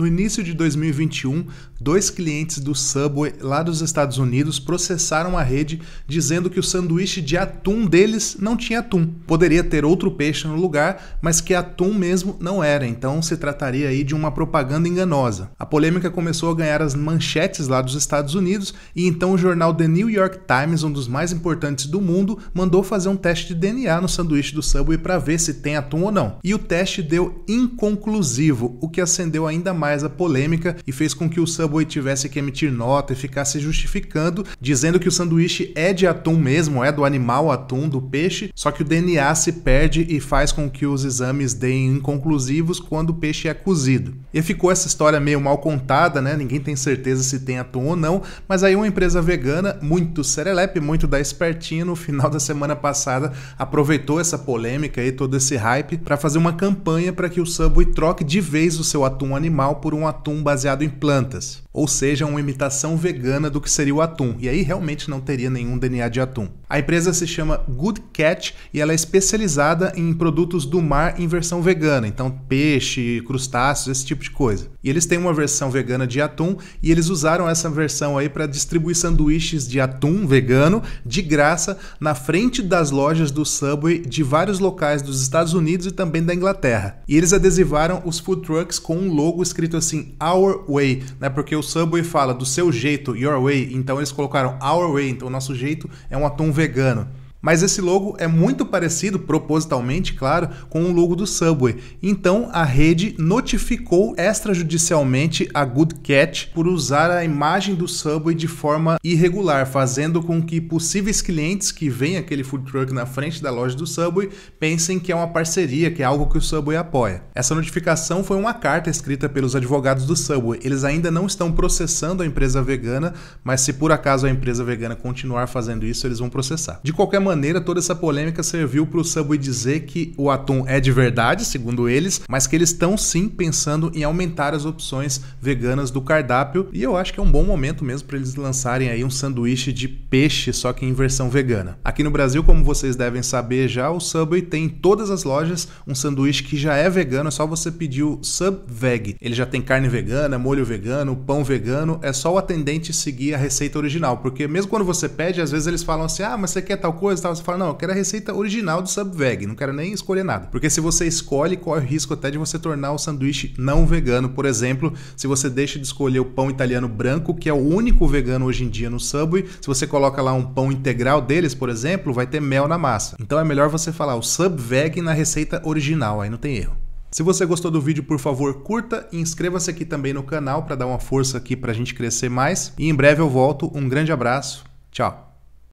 No início de 2021, dois clientes do Subway lá dos Estados Unidos processaram a rede dizendo que o sanduíche de atum deles não tinha atum. Poderia ter outro peixe no lugar, mas que atum mesmo não era, então se trataria aí de uma propaganda enganosa. A polêmica começou a ganhar as manchetes lá dos Estados Unidos e então o jornal The New York Times, um dos mais importantes do mundo, mandou fazer um teste de DNA no sanduíche do Subway para ver se tem atum ou não. E o teste deu inconclusivo, o que acendeu ainda mais mais a polêmica e fez com que o Subway tivesse que emitir nota e ficasse justificando, dizendo que o sanduíche é de atum mesmo, é do animal atum, do peixe, só que o DNA se perde e faz com que os exames deem inconclusivos quando o peixe é cozido. E ficou essa história meio mal contada, né? Ninguém tem certeza se tem atum ou não, mas aí uma empresa vegana, muito serelepe, muito da espertinha, no final da semana passada aproveitou essa polêmica e todo esse hype para fazer uma campanha para que o Subway troque de vez o seu atum animal por um atum baseado em plantas, ou seja, uma imitação vegana do que seria o atum, e aí realmente não teria nenhum DNA de atum. A empresa se chama Good Catch e ela é especializada em produtos do mar em versão vegana, então peixe, crustáceos, esse tipo de coisa. E eles têm uma versão vegana de atum e eles usaram essa versão aí para distribuir sanduíches de atum vegano de graça na frente das lojas do Subway de vários locais dos Estados Unidos e também da Inglaterra. E eles adesivaram os food trucks com um logo escrito escrito assim Our Way, né? Porque o Subway fala do seu jeito, Your Way, então eles colocaram Our Way, então o nosso jeito é um atum vegano. Mas esse logo é muito parecido, propositalmente, claro, com o logo do Subway. Então a rede notificou extrajudicialmente a Good Cat por usar a imagem do Subway de forma irregular, fazendo com que possíveis clientes que veem aquele food truck na frente da loja do Subway pensem que é uma parceria, que é algo que o Subway apoia. Essa notificação foi uma carta escrita pelos advogados do Subway. Eles ainda não estão processando a empresa vegana, mas se por acaso a empresa vegana continuar fazendo isso, eles vão processar. De qualquer maneira, maneira, toda essa polêmica serviu para o Subway dizer que o atum é de verdade, segundo eles, mas que eles estão sim pensando em aumentar as opções veganas do cardápio. E eu acho que é um bom momento mesmo para eles lançarem aí um sanduíche de peixe, só que em versão vegana. Aqui no Brasil, como vocês devem saber já, o Subway tem em todas as lojas um sanduíche que já é vegano, é só você pedir o Subveg. Ele já tem carne vegana, molho vegano, pão vegano, é só o atendente seguir a receita original, porque mesmo quando você pede, às vezes eles falam assim: "Ah, mas você quer tal coisa?" e tal, você fala, não, eu quero a receita original do Subveg, não quero nem escolher nada. Porque se você escolhe, corre o risco até de você tornar o sanduíche não vegano, por exemplo, se você deixa de escolher o pão italiano branco, que é o único vegano hoje em dia no Subway, se você coloca lá um pão integral deles, por exemplo, vai ter mel na massa. Então é melhor você falar o Subveg na receita original, aí não tem erro. Se você gostou do vídeo, por favor, curta e inscreva-se aqui também no canal para dar uma força aqui para a gente crescer mais. E em breve eu volto. Um grande abraço. Tchau.